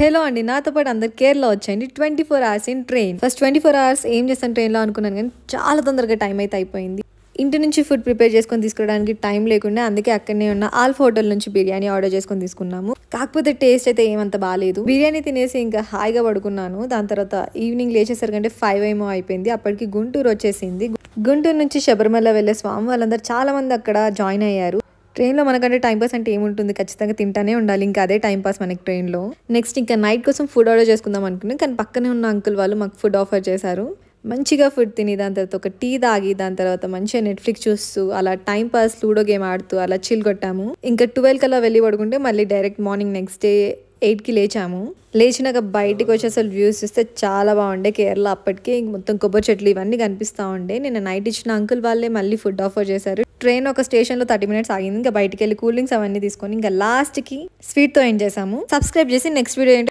hello అండి నాతో పాటు అందరు కేరళ వచ్చాయండి twenty four hours in train first twenty four hours ఏం చేస్తాను ట్రైన్లో అనుకున్నాను కానీ చాలా తొందరగా టైం అయితే అయిపోయింది ఇంటి నుంచి ఫుడ్ ప్రిపేర్ చేసుకొని తీసుకోవడానికి టైం లేకుండా అందుకే అక్కడనే ఉన్న ఆల్ఫ్ హోటల్ నుంచి బిర్యానీ ఆర్డర్ చేసుకొని తీసుకున్నాము కాకపోతే టేస్ట్ అయితే ఏమంత బాగాలేదు బిర్యానీ తినేసి ఇంకా హాయిగా పడుకున్నాను దాని తర్వాత ఈవినింగ్ లేచేసరికంటే ఫైవ్ ఏమో అయిపోయింది అప్పటికి గుంటూరు వచ్చేసింది గుంటూరు నుంచి శబరిమల వెళ్ళే స్వామి వాళ్ళందరూ చాలా మంది అక్కడ జాయిన్ అయ్యారు ట్రైన్లో మనకంటే టైంపాస్ అంటే ఏముంటుంది ఖచ్చితంగా తింటానే ఉండాలి ఇంకా అదే టైంపాస్ మనకి ట్రైన్లో నెక్స్ట్ ఇంకా నైట్ కోసం ఫుడ్ ఆర్డర్ చేసుకుందాం అనుకున్నాం కానీ పక్కనే ఉన్న అంకుల్ వాళ్ళు మాకు ఫుడ్ ఆఫర్ చేశారు మంచిగా ఫుడ్ తిని దాని తర్వాత ఒక టీ తాగి దాని తర్వాత మంచిగా నెట్ఫ్లిక్స్ చూస్తూ అలా టైం పాస్ లూడో గేమ్ ఆడుతూ అలా చిల్ కొట్టాము ఇంకా ట్వెల్వ్ కల్లా వెళ్ళి పడుకుంటే మళ్ళీ డైరెక్ట్ మార్నింగ్ నెక్స్ట్ డే ఎయిట్కి లేచాము లేచినాక బయటికి వచ్చి అసలు వ్యూస్ చూస్తే చాలా బాగుండే కేరళ అప్పటికే మొత్తం కొబ్బరి చెట్లు ఇవన్నీ కనిపిస్తూ ఉండే నేను నైట్ ఇచ్చిన అంకుల్ వాళ్ళే మళ్ళీ ఫుడ్ ఆఫర్ చేశారు ట్రైన్ ఒక స్టేషన్ లో థర్టీ మినిట్స్ ఆగింది ఇంకా బయటికి వెళ్ళి కూల్ డ్రింక్స్ అవన్నీ తీసుకొని ఇంకా లాస్ట్ కి స్వీట్ తో ఎంజాయ్ చేసాము సబ్స్క్రైబ్ చేసి నెక్స్ట్ వీడియో